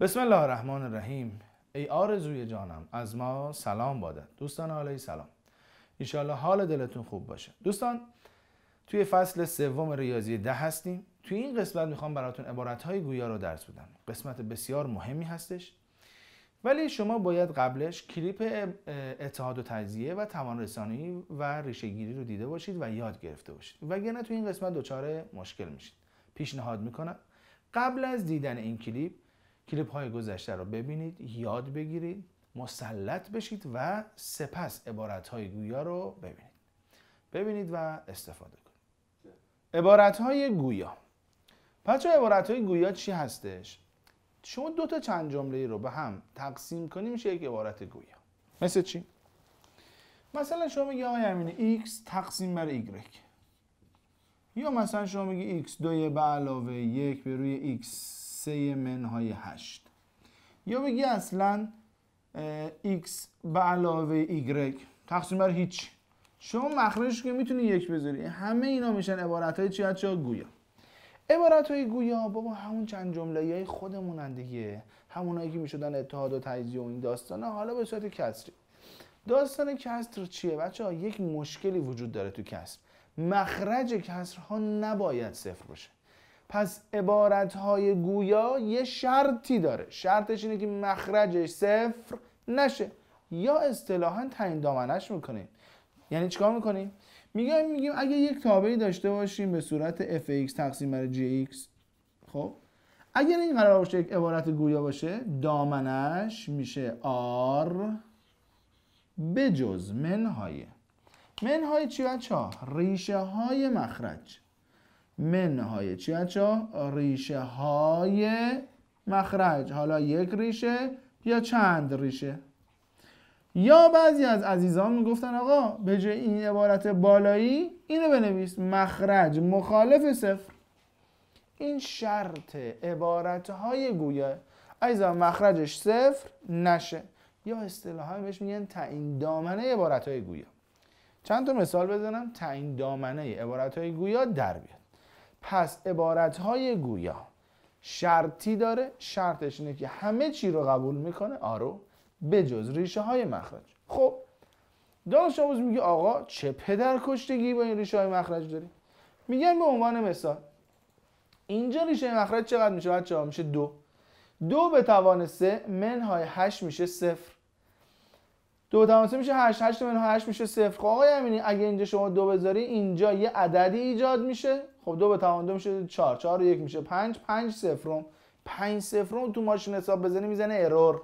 بسم الله الرحمن الرحیم ای آرزوی جانم از ما سلام باده دوستان علی سلام ایشالله حال دلتون خوب باشه دوستان توی فصل سوم ریاضی ده هستیم توی این قسمت میخوام براتون عبارت گویا رو درس بدم قسمت بسیار مهمی هستش ولی شما باید قبلش کلیپ اتحاد و تجزیه و توان رسانی و ریشهگیری رو دیده باشید و یاد گرفته باشید وگرنه توی این قسمت دوچاره مشکل میشید پیشنهاد میکنم قبل از دیدن این کلیپ کلیپ های گذشته رو ببینید یاد بگیرید مسلط بشید و سپس عبارت های گویا رو ببینید ببینید و استفاده کنید عبارت های گویا چه عبارت های گویا چی هستش؟ شما دو تا چند جمله رو به هم تقسیم کنیم میشه یک عبارت گویا مثل چی؟ مثلا شما میگی آقای x تقسیم بر y یا مثلا شما میگی x دویه به علاوه یک به روی x سه منهای هشت یا بگی اصلا x به علاوه y تقسیم بر هیچ شما مخرجش که میتونی یک بذاری همه اینا میشن عبارت های چی ها گویا عبارت های گویا بابا همون چند جمله های خودمونن دیگه همونایی که میشدن اتحاد و تجزیه و این ها حالا به صورت کسری داستان کسر چیه بچه ها یک مشکلی وجود داره تو کسر مخرج ها نباید صفر باشه پس عبارت های گویا یه شرطی داره شرطش اینه که مخرجش صفر نشه یا اصطلاحا تعیین دامنش میکنیم یعنی چیکار میکنیم میگم میگیم اگه یک تابعی داشته باشیم به صورت fx تقسیم بر gx خب اگر این قرار باشه یک عبارت گویا باشه دامنش میشه r بجز منهای منهای چی بچه ها؟ ریشه های مخرج منهای چی بچه ها؟ ریشه های مخرج حالا یک ریشه یا چند ریشه یا بعضی از عزیزان میگفتن آقا به جای این عبارت بالایی اینو بنویس مخرج مخالف صفر این شرط عبارت های گویا ایزا مخرجش صفر نشه یا اصطلاحا بهش میگن تعیین دامنه عبارت های گویا چند تا مثال بزنم تعیین دامنه عبارت های گویا در بیاد پس عبارت های گویا شرطی داره شرطش اینه که همه چی رو قبول میکنه آرو به جز ریشه های مخرج خب دانش آموز میگه آقا چه پدر کشتگی با این ریشه های مخرج داری میگن به عنوان مثال اینجا ریشه مخرج چقدر میشه بچه ها میشه دو دو به توان سه منهای هشت میشه صفر دو به توان سه میشه هشت هشت منهای هشت میشه صفر خب آقای امینی اگه اینجا شما دو بذاری اینجا یه عددی ایجاد میشه خب دو به توان دو میشه چهار چهار یک میشه پنج پنج سفرم پنج سفرم تو ماشین حساب بزنی میزنه ارور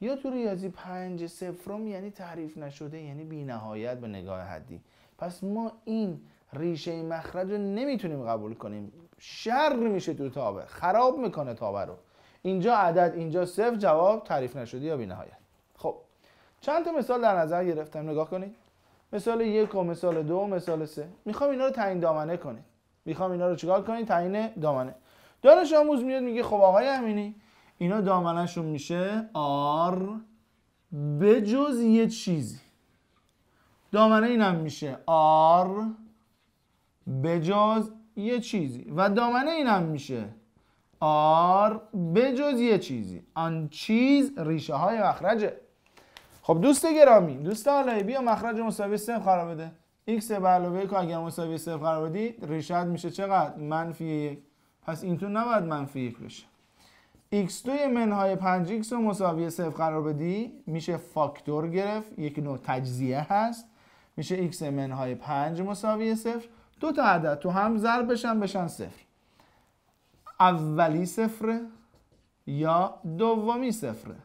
یا تو ریاضی پنج سفرم یعنی تعریف نشده یعنی بی نهایت به نگاه حدی پس ما این ریشه مخرج رو نمیتونیم قبول کنیم شر میشه تو تابه خراب میکنه تابه رو اینجا عدد اینجا صفر جواب تعریف نشده یا بی نهایت خب چند تا مثال در نظر گرفتم نگاه کنید مثال یک و مثال دو و مثال سه میخوام اینا رو تعیین دامنه کنید میخوام اینا رو چیکار کنین تعیین دامنه دانش آموز میاد میگه خب آقای امینی اینا دامنشون میشه آر به جز یه چیزی دامنه اینم میشه آر به جز یه چیزی و دامنه اینم میشه آر به جز یه چیزی آن چیز ریشه های مخرجه خب دوست گرامی دوست حالا بیا مخرج مساوی سم خرابده x به علاوه اگر مساوی صفر قرار بدی ریشت میشه چقدر منفی یک پس این تو نباید منفی یک بشه x2 منهای 5x رو مساوی صفر قرار بدی میشه فاکتور گرفت یک نوع تجزیه هست میشه x منهای 5 مساوی صفر دو تا عدد تو هم ضرب بشن بشن صفر اولی صفره یا دومی صفره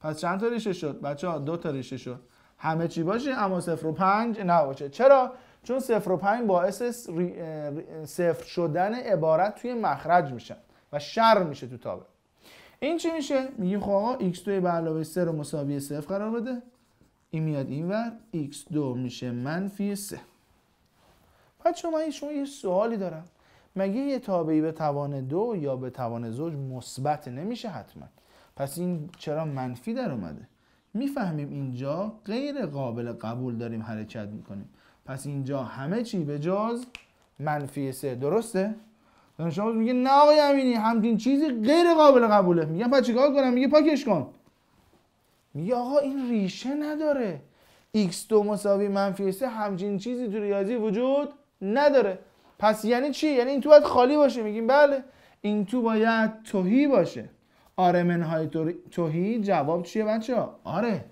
پس چند تا ریشه شد بچه ها دو تا ریشه شد همه چی باشه اما صفر و پنج نباشه چرا؟ چون صفر و پنج باعث صفر شدن عبارت توی مخرج میشن و شر میشه تو تابع این چی میشه؟ میگی خب x2 به علاوه 3 رو مساوی صفر قرار بده این میاد اینور x2 میشه منفی 3 بچه من شما یه سوالی دارم مگه یه تابعی به توان دو یا به توان زوج مثبت نمیشه حتما پس این چرا منفی در اومده میفهمیم اینجا غیر قابل قبول داریم حرکت میکنیم پس اینجا همه چی به جز منفی سه درسته؟ شما میگه نه آقای امینی همچین چیزی غیر قابل قبوله میگم پس چیکار کنم میگه پاکش کن میگه آقا این ریشه نداره x دو مساوی منفی 3 همچین چیزی تو ریاضی وجود نداره پس یعنی چی یعنی این تو باید خالی باشه میگیم بله این تو باید توهی باشه آره من های توهی جواب چیه بچه ها؟ آره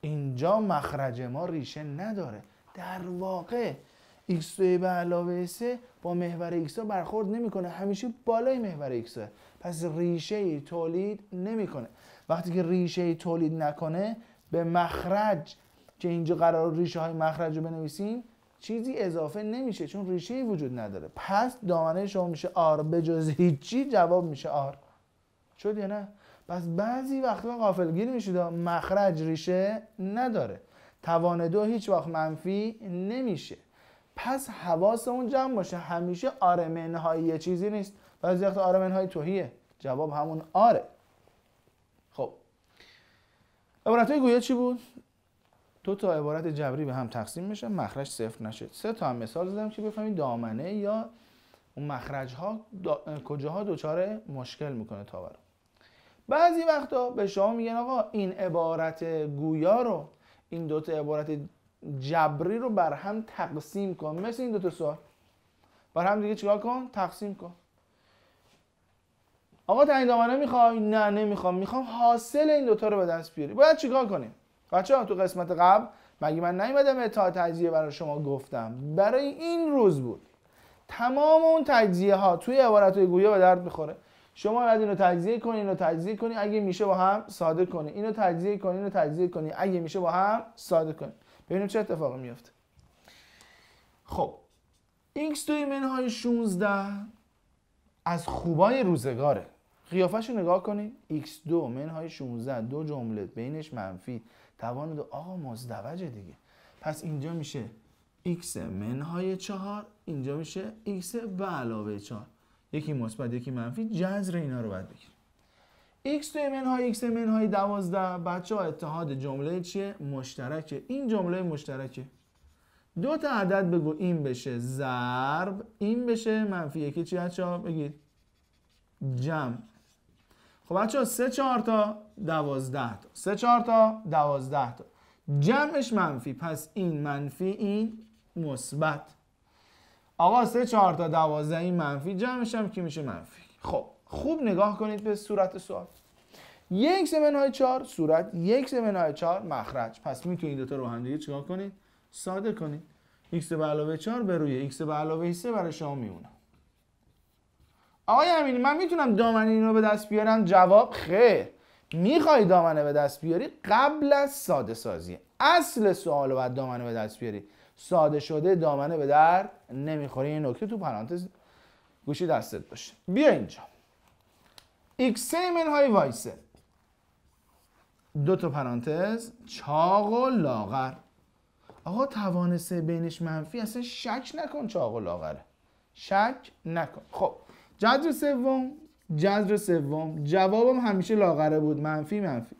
اینجا مخرج ما ریشه نداره در واقع x به علاوه 3 با محور x برخورد نمیکنه همیشه بالای محور x پس ریشه تولید نمیکنه وقتی که ریشه تولید نکنه به مخرج که اینجا قرار ریشه های مخرج رو بنویسیم چیزی اضافه نمیشه چون ریشه ای وجود نداره پس دامنه شما میشه آر به جز هیچی جواب میشه آر شد یا نه پس بعضی وقتا غافلگیر و مخرج ریشه نداره توان دو هیچ وقت منفی نمیشه پس اون جمع باشه همیشه های یه چیزی نیست بعضی وقت های توهیه جواب همون آره خب عبارت گویه چی بود دو تا عبارت جبری به هم تقسیم میشه مخرج صفر نشه سه تا هم مثال زدم که بفهمید دامنه یا اون مخرج ها دا... کجاها دوچاره مشکل میکنه تاور بعضی وقتا به شما میگن آقا این عبارت گویا رو این دوتا عبارت جبری رو بر هم تقسیم کن مثل این دوتا سوال بر هم دیگه چیکار کن تقسیم کن آقا تعیین دامنه میخوای نه نمیخوام میخوام حاصل این دوتا رو به دست بیاری باید چیکار کنیم بچه ها تو قسمت قبل مگه من نیومدم تا تجزیه برای شما گفتم برای این روز بود تمام اون تجزیه ها توی عبارت های گویا به درد میخوره شما باید اینو تجزیه کنی اینو تجزیه کنی اگه میشه با هم ساده کنی اینو تجزیه کنی اینو تجزیه کنی اگه میشه با هم ساده کنی ببینیم چه اتفاقی میفته خب x توی منهای 16 از خوبای روزگاره قیافش رو نگاه کنید x2 منهای 16 دو جمله بینش منفی توان دو آقا مزدوجه دیگه پس اینجا میشه x منهای 4 اینجا میشه x به علاوه 4 یکی مثبت یکی منفی جذر اینا رو باید بگیریم x توی منهای x منهای دوازده بچه ها اتحاد جمله چیه مشترکه این جمله مشترکه دو تا عدد بگو این بشه ضرب این بشه منفی یکی چی بچه ها بگید جمع خب بچه ها سه چهار تا دوازده تا سه چهار تا دوازده تا جمعش منفی پس این منفی این مثبت آقا سه چهار تا دوازده این منفی جمع میشم که میشه منفی خب خوب نگاه کنید به صورت سوال یک سمن های چهار صورت یک سمن های چهار مخرج پس میتونید دوتا رو هم دیگه چیکار کنید ساده کنید x به علاوه 4 به روی x به علاوه برای شما میمونه آقای امینی من میتونم دامنه این رو به دست بیارم جواب خیر میخوای دامنه به دست بیاری قبل از ساده سازی اصل سوال رو باید دامنه به دست بیاری ساده شده دامنه به درد نمیخوره این نکته تو پرانتز گوشی دستت باشه بیا اینجا x های وایسه دو تا پرانتز چاق و لاغر آقا توان سه بینش منفی اصلا شک نکن چاق و لاغره شک نکن خب جذر سوم جذر سوم جوابم همیشه لاغره بود منفی منفی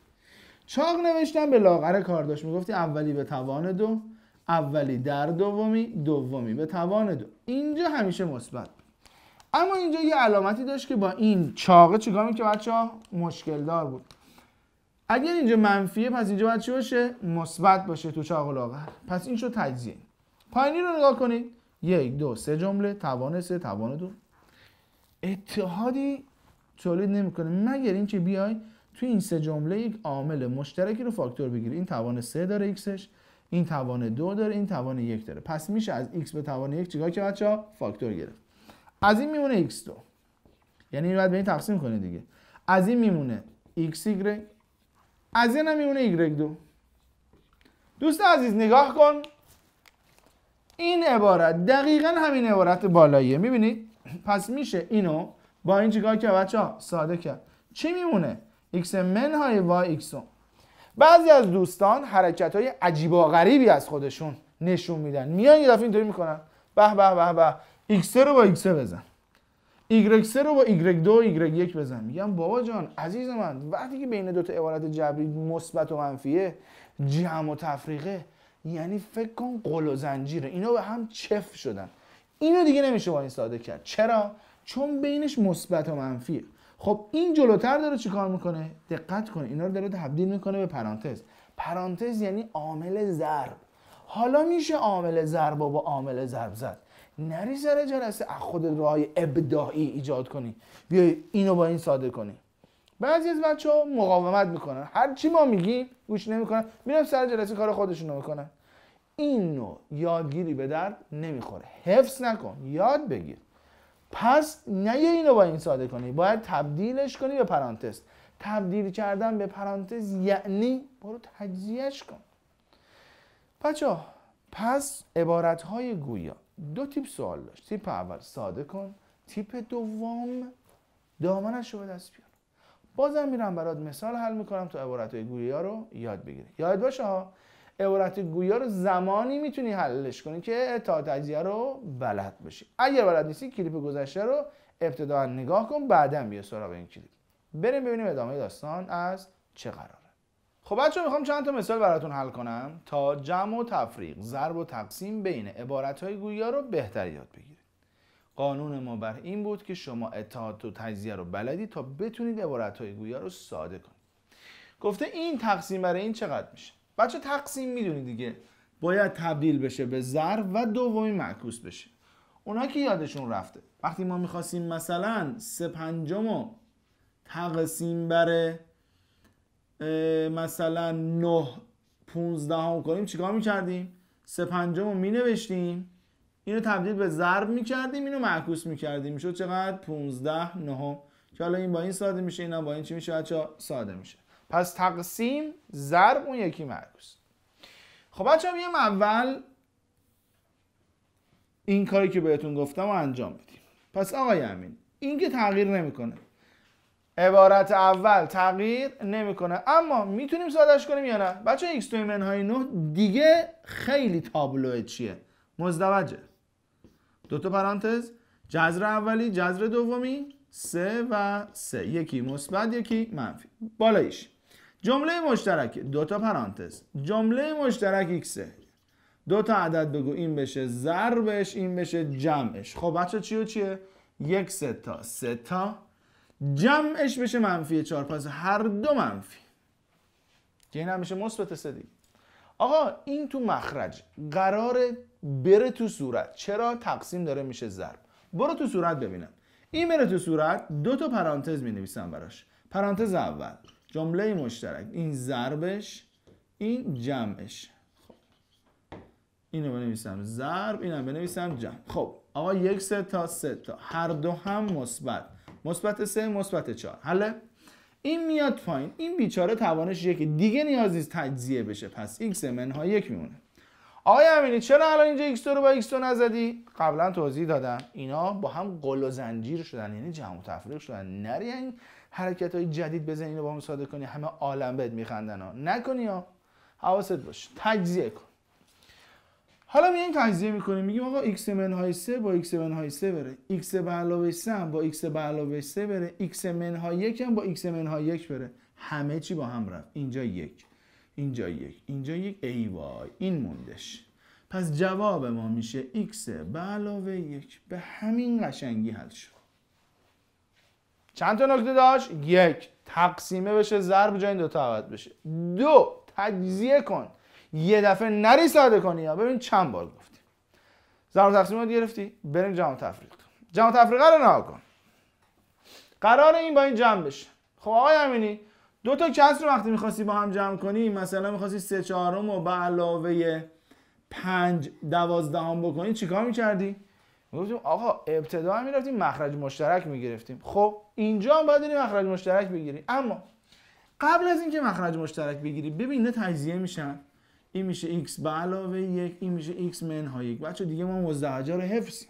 چاق نوشتم به لاغره کار داشت میگفتی اولی به توان دو اولی در دومی دومی به توان دو اینجا همیشه مثبت اما اینجا یه علامتی داشت که با این چاقه چیکار که بچه ها مشکل دار بود اگر اینجا منفیه پس اینجا باید چی باشه مثبت باشه تو چاق لاغر پس این شد تجزیه پایینی رو نگاه کنید یک دو سه جمله توان سه توان دو اتحادی تولید نمیکنه مگر اینکه بیای تو این سه جمله یک عامل مشترکی رو فاکتور بگیری این توان سه داره ایکسش این توان دو داره این توان یک داره پس میشه از x به توان یک چیکار که بچه ها فاکتور گرفت از این میمونه x2 یعنی این باید به این تقسیم کنه دیگه از این میمونه xy از این هم میمونه y2 دوست عزیز نگاه کن این عبارت دقیقا همین عبارت بالاییه میبینید پس میشه اینو با این چیکار که بچه ها ساده کرد چی میمونه x های y x بعضی از دوستان حرکت های عجیب و غریبی از خودشون نشون میدن میان یه دفعه اینطوری میکنن به به به به ایکس رو با ایکس بزن ایگرگ 3 رو با ایگرگ دو، ایگرگ یک بزن میگم بابا جان عزیز من وقتی که بین دو تا عبارت جبری مثبت و منفیه جمع و تفریقه یعنی فکر کن قل و زنجیره اینا به هم چف شدن اینو دیگه نمیشه با این ساده کرد چرا چون بینش مثبت و منفیه خب این جلوتر داره چیکار میکنه دقت کن اینا رو داره تبدیل میکنه به پرانتز پرانتز یعنی عامل ضرب حالا میشه عامل ضرب با عامل ضرب زد نری سر جلسه از خود راهای ابداعی ایجاد کنی بیای اینو با این ساده کنی بعضی از بچه ها مقاومت میکنن هر چی ما میگیم گوش نمیکنن میرن سر جلسه کار خودشونو میکنن اینو یادگیری به درد نمیخوره حفظ نکن یاد بگیر پس نه اینو با این ساده کنی باید تبدیلش کنی به پرانتز تبدیل کردن به پرانتز یعنی برو تجزیهش کن بچه پس عبارت های گویا دو تیپ سوال داشت تیپ اول ساده کن تیپ دوم دامنش رو به دست بیار بازم میرم برات مثال حل میکنم تا عبارت های گویا رو یاد بگیری یاد باشه ها عبارت گویا رو زمانی میتونی حلش کنی که تا تجزیه رو بلد باشی اگر بلد نیستی کلیپ گذشته رو ابتدا نگاه کن بعدا بیا سراغ این کلیپ بریم ببینیم ادامه داستان از چه قراره خب بچه میخوام چند تا مثال براتون حل کنم تا جمع و تفریق ضرب و تقسیم بین عبارت های گویا رو بهتر یاد بگیرید قانون ما بر این بود که شما اتحاد و تجزیه رو بلدی تا بتونید عبارت های گویا رو ساده کنید گفته این تقسیم برای این چقدر میشه بچه تقسیم میدونی دیگه باید تبدیل بشه به ضرب و دومی معکوس بشه اونا که یادشون رفته وقتی ما میخواستیم مثلا سه پنجم تقسیم بر مثلا نه پونزدهم کنیم چیکار میکردیم سه پنجم رو مینوشتیم اینو تبدیل به ضرب میکردیم اینو معکوس میکردیم میشد چقدر 15 نهم که حالا این با این ساده میشه اینا با این چی میشه بچه ساده میشه پس تقسیم ضرب اون یکی معکوس خب بچه بیم اول این کاری که بهتون گفتم رو انجام بدیم پس آقای امین این که تغییر نمیکنه عبارت اول تغییر نمیکنه اما میتونیم سادش کنیم یا نه بچه x توی منهای 9 دیگه خیلی تابلو چیه مزدوجه دوتا پرانتز جذر اولی جذر دومی سه و سه یکی مثبت یکی منفی بالایش جمله مشترک دو تا پرانتز جمله مشترک ایکسه دو تا عدد بگو این بشه ضربش این بشه جمعش خب بچه چی و چیه یک سه تا سه تا جمعش بشه منفی چهار پس هر دو منفی که این یعنی هم میشه مثبت سه دیگه آقا این تو مخرج قراره بره تو صورت چرا تقسیم داره میشه ضرب برو تو صورت ببینم این بره تو صورت دو تا پرانتز می نویسم براش پرانتز اول جمله مشترک این ضربش این جمعش خب اینو بنویسم ضرب اینم بنویسم جمع خب آقا یک سه تا سه تا هر دو هم مثبت مثبت سه مثبت چهار حله این میاد پایین این بیچاره توانش یکی دیگه نیاز نیست تجزیه بشه پس x منها یک میمونه آقای امینی چرا الان اینجا x رو با x نزدی قبلا توضیح دادم اینا با هم قل و زنجیر شدن یعنی جمع و تفریق شدن حرکت های جدید بزنی اینو با هم ساده کنی همه عالم بهت میخندن ها نکنی ها حواست باش تجزیه کن حالا میگیم تجزیه میکنیم میگیم آقا x من های 3 با x من های 3 بره x به علاوه 3 هم با x به علاوه 3 بره x من های 1 هم با x من های 1 بره همه چی با هم رفت اینجا یک اینجا یک اینجا یک ای وای این موندش پس جواب ما میشه x به علاوه 1 به همین قشنگی حل شد چند تا نکته داشت یک تقسیمه بشه ضرب جای این دوتا عوض بشه دو تجزیه کن یه دفعه نری ساده کنی یا ببین چند بار گفتی ضرب تقسیم رو گرفتی بریم جمع تفریق جمع تفریقه رو نها کن قرار این با این جمع بشه خب آقای امینی دو تا کس رو وقتی میخواستی با هم جمع کنی مثلا میخواستی سه چهارم و به علاوه پنج دوازدهم بکنی چیکار میکردی؟ میگفتیم آقا ابتدا هم میرفتیم مخرج مشترک میگرفتیم خب اینجا هم باید مخرج مشترک بگیریم اما قبل از اینکه مخرج مشترک بگیری ببین اینا تجزیه میشن این میشه x به علاوه یک این میشه x منهای یک بچه دیگه ما مزدهجه رو حفظیم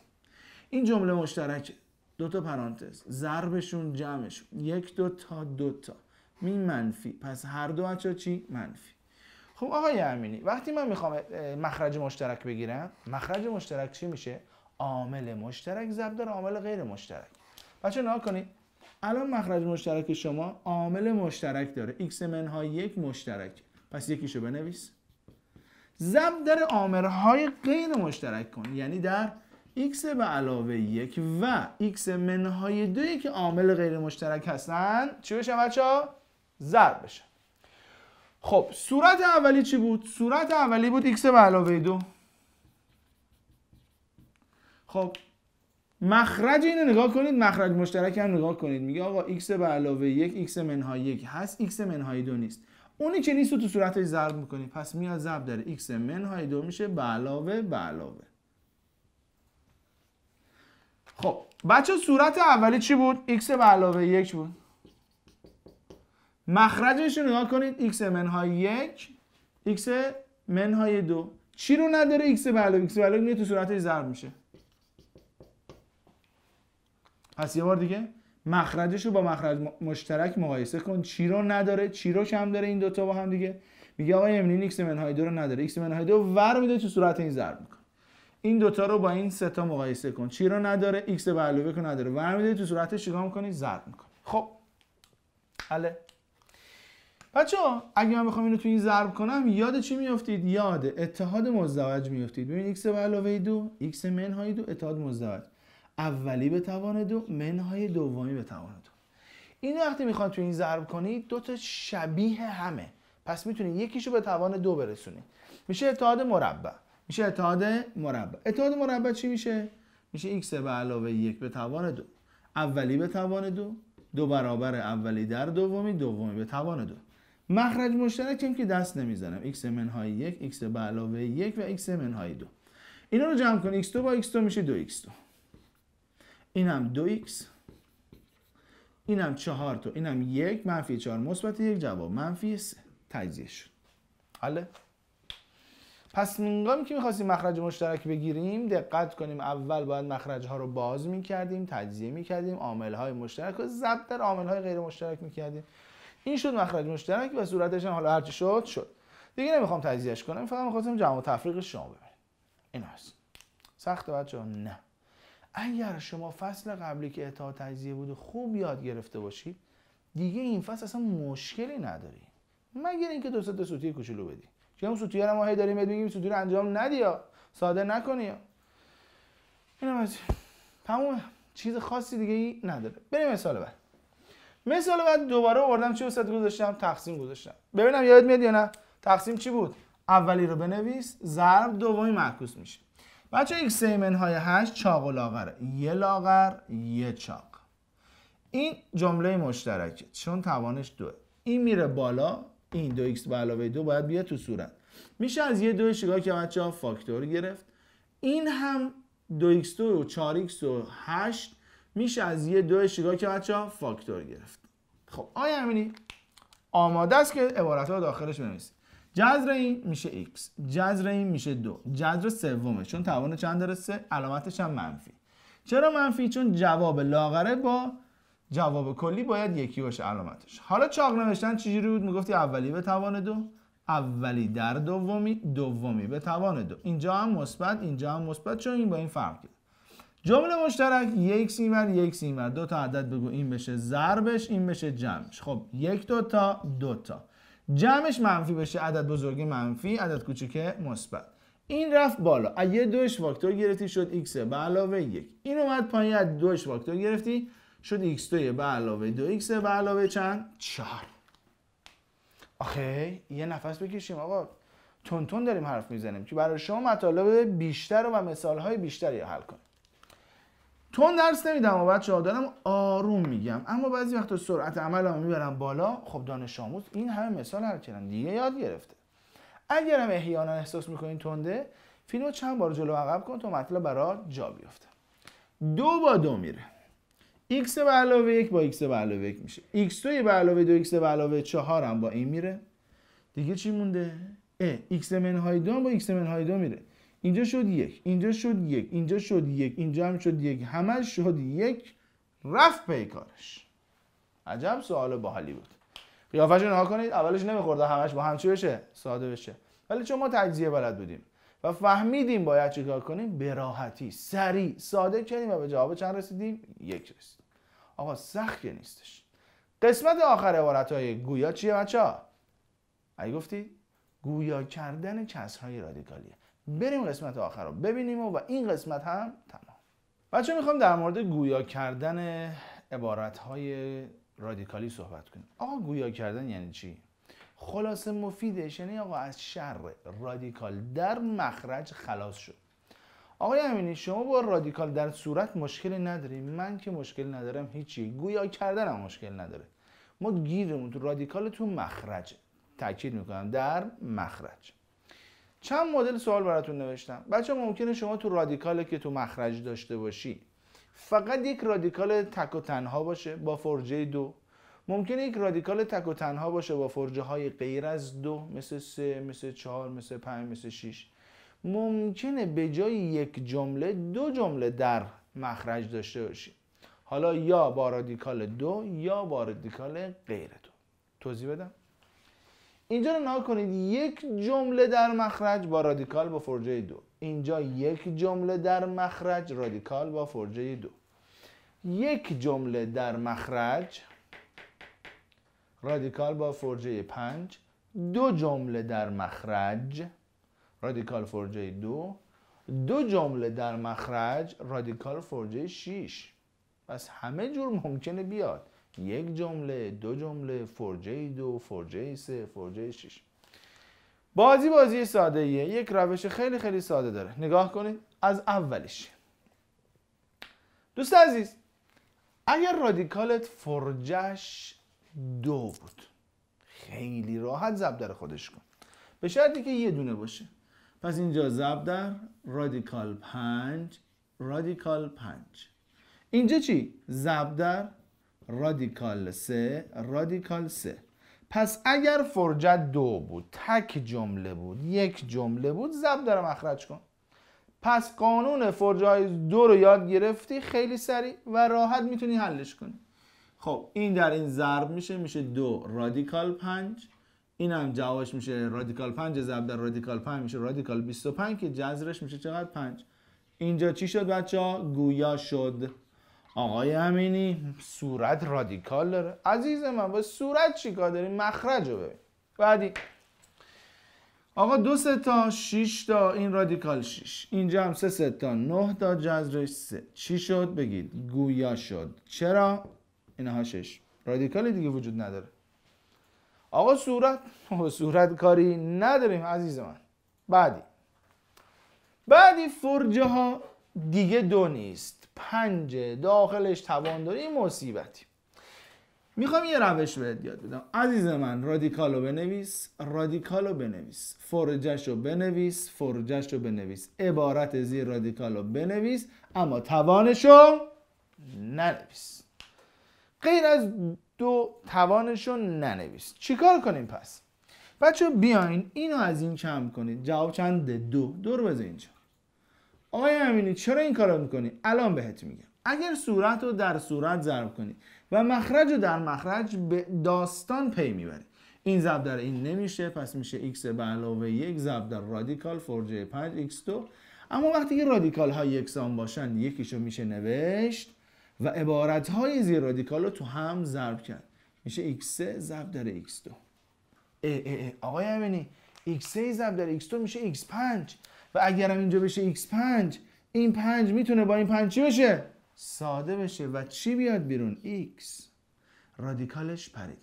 این جمله مشترکه دو تا پرانتز ضربشون جمعشون یک دو تا دو تا می منفی پس هر دو بچه چی منفی خب آقای امینی وقتی من میخوام مخرج مشترک بگیرم مخرج مشترک چی میشه عامل مشترک ضرب در عامل غیر مشترک بچه نها کنید الان مخرج مشترک شما عامل مشترک داره x منها یک مشترک پس یکیشو بنویس ضرب در عاملهای غیر مشترک کن یعنی در x به علاوه یک و x منهای دوی که عامل غیر مشترک هستن چی بشن بچه ها؟ ضرب بشه خب صورت اولی چی بود؟ صورت اولی بود x به علاوه دو خب مخرج اینو نگاه کنید مخرج مشترک هم نگاه کنید میگه آقا x به علاوه یک x منهای یک هست x منهای دو نیست اونی که نیست رو تو صورتش ضرب میکنید پس میاد ضرب داره x منهای دو میشه به علاوه به علاوه خب بچه صورت اولی چی بود؟ x به علاوه یک بود مخرجش رو نگاه کنید x منهای یک x منهای دو چی رو نداره x به علاوه x به علاوه تو صورتش ضرب میشه پس یه بار دیگه مخرجش رو با مخرج مشترک مقایسه کن چی رو نداره چی رو کم داره این دوتا با هم دیگه میگه آقا امنین ایکس منهای دو رو نداره ایکس منهای دو ور میده تو صورت این ضرب میکن این دوتا رو با این سه تا مقایسه کن چی رو نداره ایکس علاوه که نداره ور میده تو صورت چیکار میکنی ضرب میکنی خب بله بچه اگه من بخوام اینو تو این ضرب کنم یاد چی میافتید یاد اتحاد مزدوج میافتید ببین x به علاوه دو x منهای دو، اتحاد مزدوج اولی به توان دو منهای دومی به توان دو این وقتی میخوان تو این ضرب کنی دو تا شبیه همه پس میتونی یکیشو به توان دو برسونی. میشه اتحاد مربع میشه اتحاد مربع اتحاد مربع چی میشه میشه x به علاوه یک به توان دو اولی به توان دو دو برابر اولی در دومی دومی به توان دو مخرج مشترک که دست نمیزنم x منهای یک x به علاوه یک و x منهای دو اینا رو جمع کن x2 با x2 میشه 2x2 اینم دو x، اینم چهار تو، اینم یک منفی چهار مثبت یک جواب منفی سه تجزیه شد حالا، پس میگم که میخواستیم مخرج مشترک بگیریم دقت کنیم اول باید مخرج ها رو باز میکردیم تجزیه میکردیم عامل های مشترک و ضبط در عامل های غیر مشترک میکردیم این شد مخرج مشترک و صورتش هم حالا هرچی شد شد دیگه نمیخوام تجزیهش کنم فقط میخواستم جمع و تفریق شما ببینیم این هست سخت بچه نه اگر شما فصل قبلی که اعطا تجزیه بود خوب یاد گرفته باشی دیگه این فصل اصلا مشکلی نداری مگر اینکه دو تا سوتی کوچولو بدی چون اون رو ما هی داریم می‌دونیم میگیم سوتی رو انجام ندی یا ساده نکنی یا تمام چیز خاصی دیگه ای نداره بریم مثال بعد مثال بعد دوباره آوردم چی وسط گذاشتم تقسیم گذاشتم ببینم یاد میاد یا نه تقسیم چی بود اولی رو بنویس ضرب دومی معکوس میشه بچه x سیمن های 8 چاق و لاغره یه لاغر یه چاق این جمله مشترکه چون توانش دوه این میره بالا این دو x به علاوه دو باید بیاد تو صورت میشه از یه دو شگاه که بچه ها فاکتور گرفت این هم 2x2 و 4x و 8 میشه از یه دو شگاه که بچه ها فاکتور گرفت خب آیا امینی آماده است که عبارت ها داخلش بنویسیم جذر این میشه x جذر این میشه دو جذر سومه چون توان چند داره سه علامتش هم منفی چرا منفی چون جواب لاغره با جواب کلی باید یکی باشه علامتش حالا چاق نوشتن چجوری بود میگفتی اولی به توان دو اولی در دومی دومی به توان دو اینجا هم مثبت اینجا هم مثبت چون این با این فرق کرد جمله مشترک یک سیمر یک سیمر دو تا عدد بگو این بشه ضربش این بشه جمعش خب یک دو تا دو تا جمعش منفی بشه عدد بزرگی منفی عدد کوچیک مثبت این رفت بالا از یه دوش فاکتور گرفتی شد x به علاوه یک این اومد پایین از دوش فاکتور گرفتی شد x2 به علاوه دو x به علاوه چند؟ 4 آخه یه نفس بکشیم آقا تون تون داریم حرف میزنیم که برای شما مطالب بیشتر و مثال های بیشتری حل کنیم تون درس نمیدم و بچه ها دارم آروم میگم اما بعضی وقتا سرعت عملمو میبرم بالا خب دانش آموز این همه مثال هر دیگه یاد گرفته اگرم احیانا احساس میکنین تنده فیلمو چند بار جلو عقب کن تا مطلب برات جا بیفته دو با دو میره x به علاوه یک با x به علاوه یک میشه x توی به علاوه دو x به علاوه چهار هم با این میره دیگه چی مونده؟ اه x منهای دو با x منهای دو میره اینجا شد یک اینجا شد یک اینجا شد یک اینجا هم شد یک همه شد یک رفت پی کارش عجب سوال باحالی بود قیافش رو کنید اولش نمیخورده همش با همچی بشه ساده بشه ولی چون ما تجزیه بلد بودیم و فهمیدیم باید چیکار کنیم به راحتی سریع ساده کردیم و به جواب چند رسیدیم یک رسیدیم آقا سخت که نیستش قسمت آخر عبارت های گویا چیه بچه ها؟ گفتی؟ گویا کردن کسرهای رادیکالیه بریم قسمت آخر رو ببینیم و, و این قسمت هم تمام بچه میخوام در مورد گویا کردن عبارت های رادیکالی صحبت کنیم آقا گویا کردن یعنی چی؟ خلاص مفیدش یعنی آقا از شر رادیکال در مخرج خلاص شد آقای امینی شما با رادیکال در صورت مشکلی نداریم من که مشکل ندارم هیچی گویا کردن هم مشکل نداره ما گیرمون تو رادیکال تو مخرج تاکید میکنم در مخرج چند مدل سوال براتون نوشتم بچه ممکنه شما تو رادیکال که تو مخرج داشته باشی فقط یک رادیکال تک و تنها باشه با فرجه دو ممکنه یک رادیکال تک و تنها باشه با فرجه های غیر از دو مثل سه مثل چهار مثل پنج مثل شیش ممکنه به جای یک جمله دو جمله در مخرج داشته باشی حالا یا با رادیکال دو یا با رادیکال غیر دو توضیح بدم اینجا رو نها کنید یک جمله در مخرج با رادیکال با فرجه دو اینجا یک جمله در مخرج رادیکال با فرجه دو یک جمله در مخرج رادیکال با فرجه پنج دو جمله در مخرج رادیکال فرجه دو دو جمله در مخرج رادیکال فرجه 6 پس همه جور ممکنه بیاد یک جمله دو جمله فرجه دو فرجه سه فرجه شش بازی بازی ساده ایه. یک روش خیلی خیلی ساده داره نگاه کنید از اولش دوست عزیز اگر رادیکالت فرجش دو بود خیلی راحت ضرب در خودش کن به شرطی که یه دونه باشه پس اینجا زب در رادیکال پنج رادیکال پنج اینجا چی؟ ضرب در رادیکال سه رادیکال سه پس اگر فرجت دو بود تک جمله بود یک جمله بود زب داره مخرج کن پس قانون فرجای دو رو یاد گرفتی خیلی سریع و راحت میتونی حلش کنی خب این در این ضرب میشه میشه دو رادیکال پنج این هم جواش میشه رادیکال پنج ضرب در رادیکال 5 میشه رادیکال 25 که جذرش میشه چقدر پنج اینجا چی شد بچه ها؟ گویا شد آقای امینی صورت رادیکال داره عزیز من با صورت چیکار داری مخرج رو ببین بعدی آقا دو تا شیش تا این رادیکال شیش اینجا هم سه تا نه تا جزرش سه. چی شد بگید گویا شد چرا اینها شش رادیکال دیگه وجود نداره آقا صورت صورت کاری نداریم عزیز من بعدی بعدی فرجه ها دیگه دو نیست پنج داخلش توان داره مصیبتی میخوام یه روش بهت یاد بدم عزیز من رادیکالو بنویس رادیکالو بنویس فرجش رو بنویس فرجش رو بنویس عبارت زیر رادیکالو بنویس اما توانش رو ننویس غیر از دو توانش رو ننویس چیکار کنیم پس بچه بیاین اینو از این کم کنید جواب چند دو دور رو بذارین اینجا آقای امینی چرا این کارو میکنی الان بهت میگم اگر صورت رو در صورت ضرب کنی و مخرج رو در مخرج به داستان پی میبری این ضرب در این نمیشه پس میشه x به علاوه یک ضرب در رادیکال 4 5 x2 اما وقتی که رادیکال ها یکسان باشن یکیشو میشه نوشت و عبارت های زیر رادیکال رو تو هم ضرب کرد میشه x3 ضرب در x2 اه اه امینی x3 ضرب در x2 میشه x5 و اگرم اینجا بشه x5 این 5 میتونه با این 5 چی بشه ساده بشه و چی بیاد بیرون x رادیکالش پرید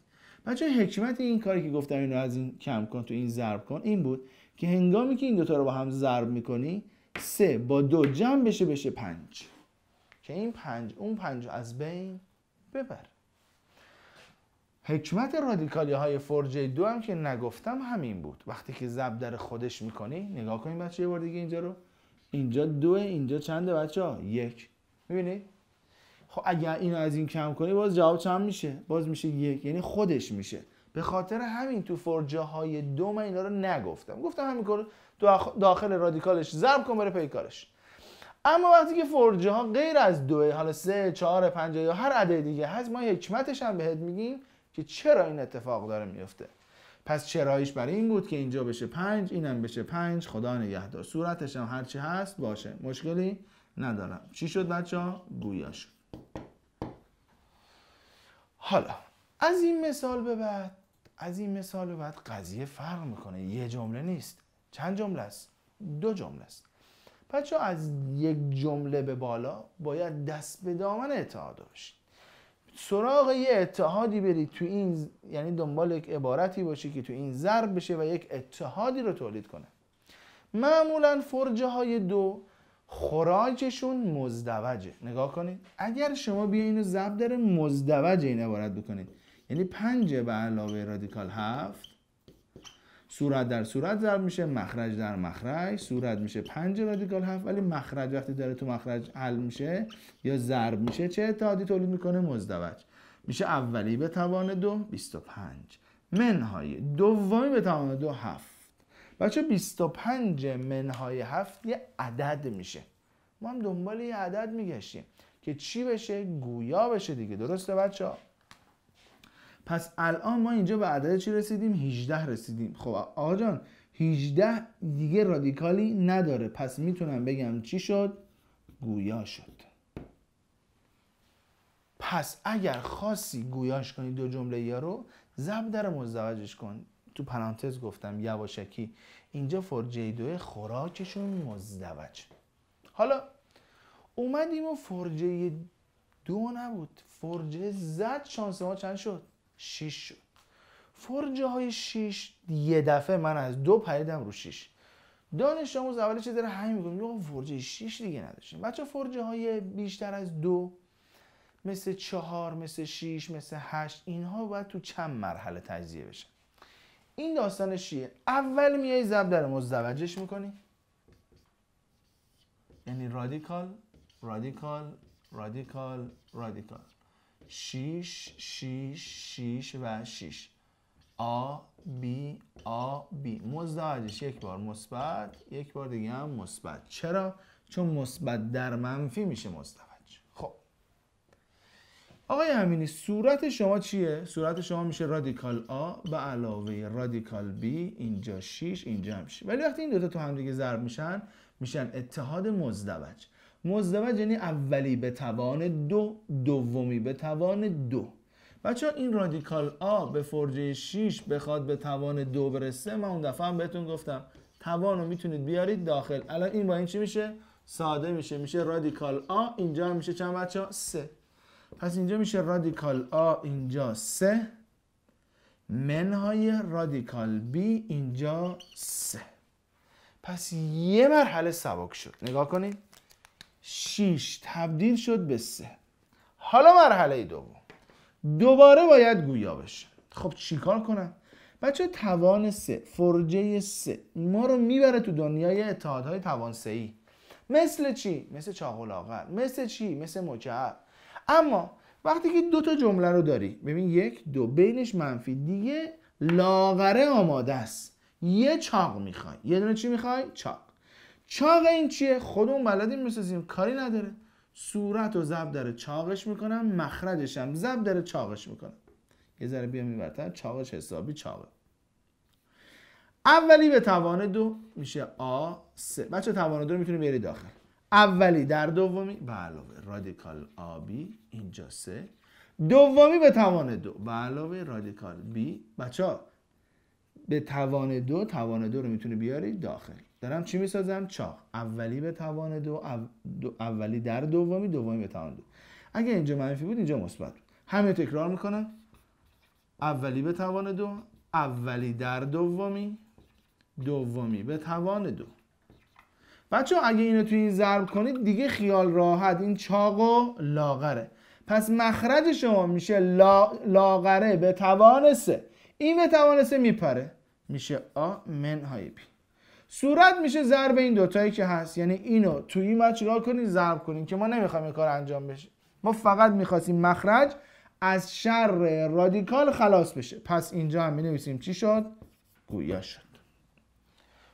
بچه حکمت این کاری که گفتم اینو از این کم کن تو این ضرب کن این بود که هنگامی که این دوتا رو با هم ضرب میکنی سه با دو جمع بشه بشه پنج که این پنج اون پنج از بین ببر حکمت رادیکالی های فرجه دو هم که نگفتم همین بود وقتی که زب در خودش میکنی نگاه کنید بچه یه بار دیگه اینجا رو اینجا دو اینجا چنده بچه ها یک میبینید خب اگر اینو از این کم کنی باز جواب چند میشه باز میشه یک یعنی خودش میشه به خاطر همین تو فرجه های دو من اینا رو نگفتم گفتم همین کار داخل رادیکالش ضرب کن بره پی کارش اما وقتی که فرجه ها غیر از دوه حالا سه چهار پنجه یا هر عدد دیگه هست ما حکمتش هم بهت میگیم که چرا این اتفاق داره میفته پس چراییش برای این بود که اینجا بشه پنج اینم بشه پنج خدا نگهدار صورتش هم هرچی هست باشه مشکلی ندارم چی شد بچه ها؟ گویا شد حالا از این مثال به بعد از این مثال به بعد قضیه فرق میکنه یه جمله نیست چند جمله است دو جمله است بچه از یک جمله به بالا باید دست به دامن اطاعت داشت سراغ یه اتحادی برید تو این یعنی دنبال یک عبارتی باشی که تو این ضرب بشه و یک اتحادی رو تولید کنه معمولا فرجه های دو خراجشون مزدوجه نگاه کنید اگر شما بیاین اینو ضرب در مزدوج این عبارت بکنید یعنی پنج به علاوه رادیکال هفت صورت در صورت ضرب میشه مخرج در مخرج صورت میشه 5 رادیکال هفت ولی مخرج وقتی داره تو مخرج حل میشه یا ضرب میشه چه اتحادی تولید میکنه مزدوج میشه اولی به توان دو 25 منهای دومی به توان دو 7 بچه 25 منهای هفت یه عدد میشه ما هم دنبال یه عدد میگشتیم که چی بشه گویا بشه دیگه درسته بچه ها پس الان ما اینجا به عدد چی رسیدیم 18 رسیدیم خب آقا جان 18 دیگه رادیکالی نداره پس میتونم بگم چی شد گویا شد پس اگر خاصی گویاش کنی دو جمله یا رو زب در مزدوجش کن تو پرانتز گفتم یواشکی اینجا فور جی دوه خوراکشون مزدوج حالا اومدیم و فرجه دو نبود فرجه زد شانس ما چند شد 6 شد فرجه های 6 یه دفعه من از دو پریدم رو شیش دانش آموز اول چه داره همین میگم یه فرجه 6 دیگه نداشتیم بچه فرجه های بیشتر از دو مثل چهار مثل 6 مثل 8 اینها باید تو چند مرحله تجزیه بشن این داستان شیه اول میای زب در مزدوجش میکنی یعنی رادیکال رادیکال رادیکال رادیکال 6 6 6 و 6 آ بی آ بی مزدوجش یک بار مثبت یک بار دیگه هم مثبت چرا چون مثبت در منفی میشه مزدوج خب آقای همینی صورت شما چیه صورت شما میشه رادیکال آ به علاوه رادیکال بی اینجا 6 اینجا هم ولی وقتی این دوتا تو هم دیگه ضرب میشن میشن اتحاد مزدوج مزدوج یعنی اولی به توان دو دومی به توان دو بچه این رادیکال آ به فرجه 6 بخواد به توان دو برسه من اون دفعه هم بهتون گفتم توان رو میتونید بیارید داخل الان این با این چی میشه؟ ساده میشه میشه رادیکال آ اینجا میشه چند بچه ها؟ سه پس اینجا میشه رادیکال آ اینجا سه منهای رادیکال بی اینجا سه پس یه مرحله سبک شد نگاه کنید 6 تبدیل شد به 3 حالا مرحله دوم دوباره باید گویا بشه خب چیکار کنم بچه توان سه فرجه سه ما رو میبره تو دنیای اتحادهای توان ای مثل چی مثل لاغر مثل چی مثل مکعب اما وقتی که دو تا جمله رو داری ببین یک دو بینش منفی دیگه لاغره آماده است یه چاق میخوای یه دونه چی میخوای چاق چاق این چیه خودمون بلدیم میسازیم کاری نداره صورت و زب داره چاقش میکنم مخرجش هم زب داره چاقش میکنم یه ذره بیا می‌برتم چاقش حسابی چاقه اولی به توان دو میشه آ سه بچه توان دو می‌تونی بیاری داخل اولی در دومی به علاوه رادیکال آبی اینجا سه دومی به توان دو به علاوه رادیکال بی بچه به توان دو توان دو رو میتونی بیاری داخل دارم چی میسازم چاق اولی به توان دو, اولی در دومی دومی به توان دو اگه اینجا منفی بود اینجا مثبت بود همه تکرار میکنم اولی به توان دو اولی در دومی دومی به توان دو بچه اگه اینو توی این ضرب کنید دیگه خیال راحت این چاق و لاغره پس مخرج شما میشه لا... لاغره به توان سه این به توان سه میپره میشه آ منهای بی صورت میشه ضرب این دوتایی که هست یعنی اینو تو این باید چیکار کنیم ضرب کنیم که ما نمیخوایم این کار انجام بشه ما فقط میخواستیم مخرج از شر رادیکال خلاص بشه پس اینجا هم مینویسیم چی شد گویا شد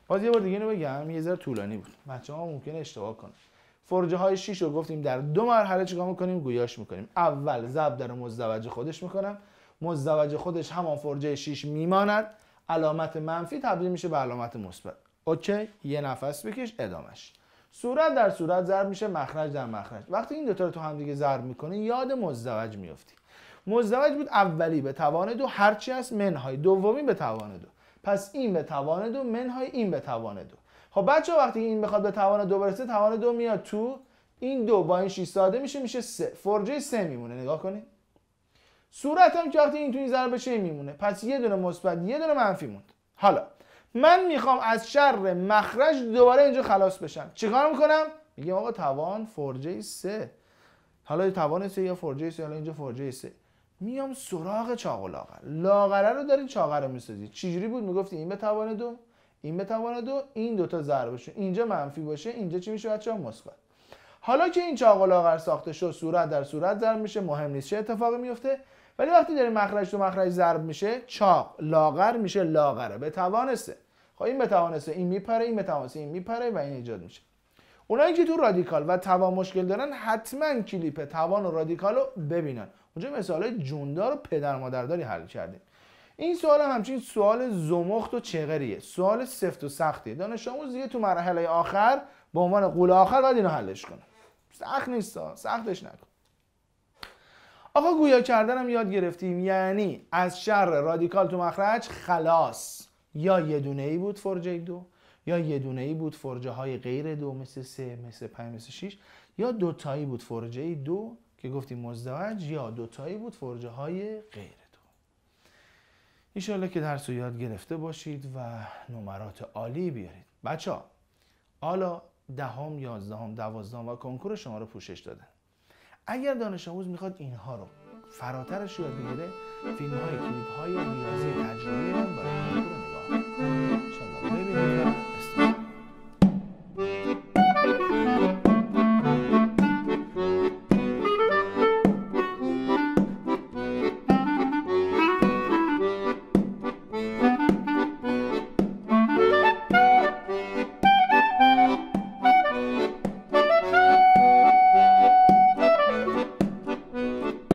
باز یه بار دیگه اینو بگم یه ذره طولانی بود بچه‌ها ممکن اشتباه کنه فرجه های 6 رو گفتیم در دو مرحله چیکار میکنیم گویاش میکنیم اول ضرب در مزدوج خودش میکنم مزدوج خودش همان فرجه 6 میماند علامت منفی تبدیل میشه به علامت مثبت اوکی یه نفس بکش ادامش صورت در صورت ضرب میشه مخرج در مخرج وقتی این دوتا رو تو هم دیگه ضرب میکنی یاد مزدوج میفتی مزدوج بود اولی به توان دو هرچی از منهای دومی به توان دو پس این به توان دو منهای این به توان دو خب بچه وقتی این بخواد به توان دو برسه توان دو میاد تو این دو با این 6 ساده میشه میشه سه فرجه سه میمونه نگاه کنید صورت هم که وقتی این تو این ضرب بشه میمونه پس یه دونه مثبت یه دونه منفی موند حالا من میخوام از شر مخرج دوباره اینجا خلاص بشم چیکار میکنم میگم آقا توان فرجه سه حالا توان سه یا فرجه سه حالا اینجا فرجه سه میام سراغ چاق و لاغر لاغره رو دارین چاقه رو میسازی چجوری بود میگفتی این به توان دو این به توان دو این دوتا ضرب اینجا منفی باشه اینجا چی میشه بچه‌ها مثبت حالا که این چاق و لاغر ساخته شد صورت در صورت ضرب میشه مهم نیست چه اتفاقی میفته ولی وقتی داره مخرج تو مخرج ضرب میشه چاق لاغر میشه لاغره به توانسته خب این به توانسته این میپره این به توانسته این میپره و این ایجاد میشه اونایی که تو رادیکال و توان مشکل دارن حتما کلیپ توان و رادیکال رو ببینن اونجا مثال جوندار و پدر مادرداری حل کردیم این سوال همچین سوال زمخت و چغریه سوال سفت و سختیه دانش آموز دیگه تو مرحله آخر به عنوان قول آخر باید اینو حلش کنه سخت نیست سختش نکن آقا گویا هم یاد گرفتیم یعنی از شر رادیکال تو مخرج خلاص یا یه دونه ای بود فرجه دو یا یه دونه ای بود فرجه های غیر دو مثل سه مثل پنج مثل شیش یا دوتایی بود فرجه دو که گفتیم مزدوج یا دوتایی بود فرجه های غیر دو اینشالله که درس رو یاد گرفته باشید و نمرات عالی بیارید بچه ها حالا دهم یازدهم دوازدهم و کنکور شما رو پوشش دادن اگر دانش آموز میخواد اینها رو فراترش یاد بگیره فیلم های کلیپ های ریاضی تجربی هم برای رو نگاه کنید ببینید